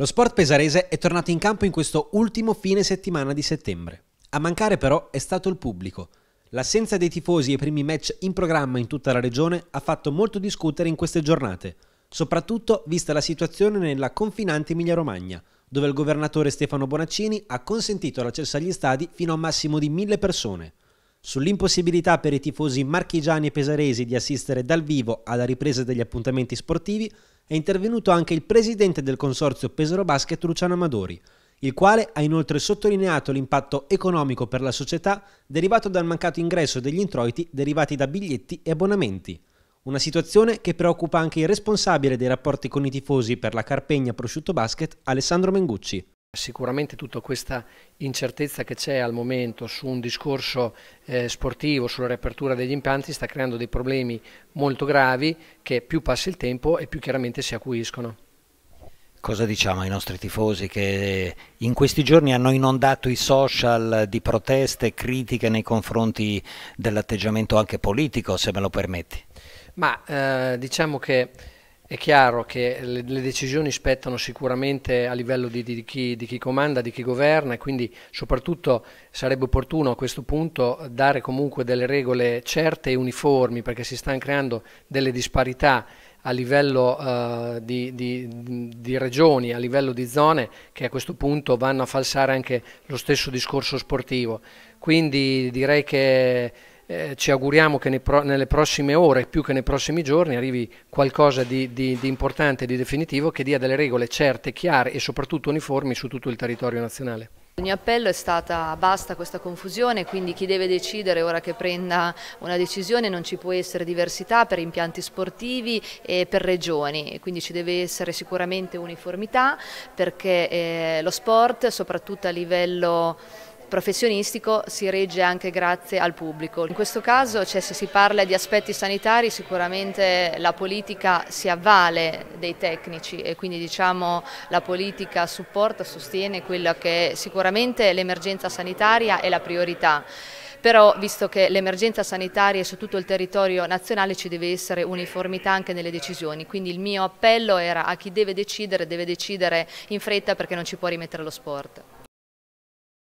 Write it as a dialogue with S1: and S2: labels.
S1: Lo sport pesarese è tornato in campo in questo ultimo fine settimana di settembre. A mancare però è stato il pubblico. L'assenza dei tifosi e i primi match in programma in tutta la regione ha fatto molto discutere in queste giornate, soprattutto vista la situazione nella confinante Emilia-Romagna, dove il governatore Stefano Bonaccini ha consentito l'accesso agli stadi fino a un massimo di mille persone. Sull'impossibilità per i tifosi marchigiani e pesaresi di assistere dal vivo alla ripresa degli appuntamenti sportivi è intervenuto anche il presidente del consorzio Pesaro Basket Luciano Amadori, il quale ha inoltre sottolineato l'impatto economico per la società derivato dal mancato ingresso degli introiti derivati da biglietti e abbonamenti. Una situazione che preoccupa anche il responsabile dei rapporti con i tifosi per la Carpegna Prosciutto Basket, Alessandro Mengucci.
S2: Sicuramente tutta questa incertezza che c'è al momento su un discorso eh, sportivo, sulla riapertura degli impianti, sta creando dei problemi molto gravi che più passa il tempo e più chiaramente si acuiscono.
S1: Cosa diciamo ai nostri tifosi che in questi giorni hanno inondato i social di proteste, critiche nei confronti dell'atteggiamento anche politico, se me lo permetti?
S2: Ma eh, diciamo che è chiaro che le, decisioni spettano sicuramente a livello di, di, chi, di, chi, comanda, di chi governa e quindi soprattutto sarebbe opportuno a questo punto dare comunque delle regole certe e uniformi perché si stanno creando delle disparità a livello eh, di, di, regioni, a livello di zone che a questo punto vanno a falsare anche lo stesso discorso sportivo. Quindi direi che eh, ci auguriamo che pro nelle prossime ore, più che nei prossimi giorni, arrivi qualcosa di, di, di importante, di definitivo, che dia delle regole certe, chiare e soprattutto uniformi su tutto il territorio nazionale.
S3: Il mio appello è stata basta questa confusione, quindi chi deve decidere ora che prenda una decisione non ci può essere diversità per impianti sportivi e per regioni, quindi ci deve essere sicuramente uniformità perché eh, lo sport soprattutto a livello professionistico si regge anche grazie al pubblico. In questo caso cioè, se si parla di aspetti sanitari sicuramente la politica si avvale dei tecnici e quindi diciamo la politica supporta, sostiene quello che sicuramente l'emergenza sanitaria è la priorità però visto che l'emergenza sanitaria è su tutto il territorio nazionale ci deve essere uniformità anche nelle decisioni, quindi il mio appello era a chi deve decidere, deve decidere in fretta perché non ci può rimettere lo sport.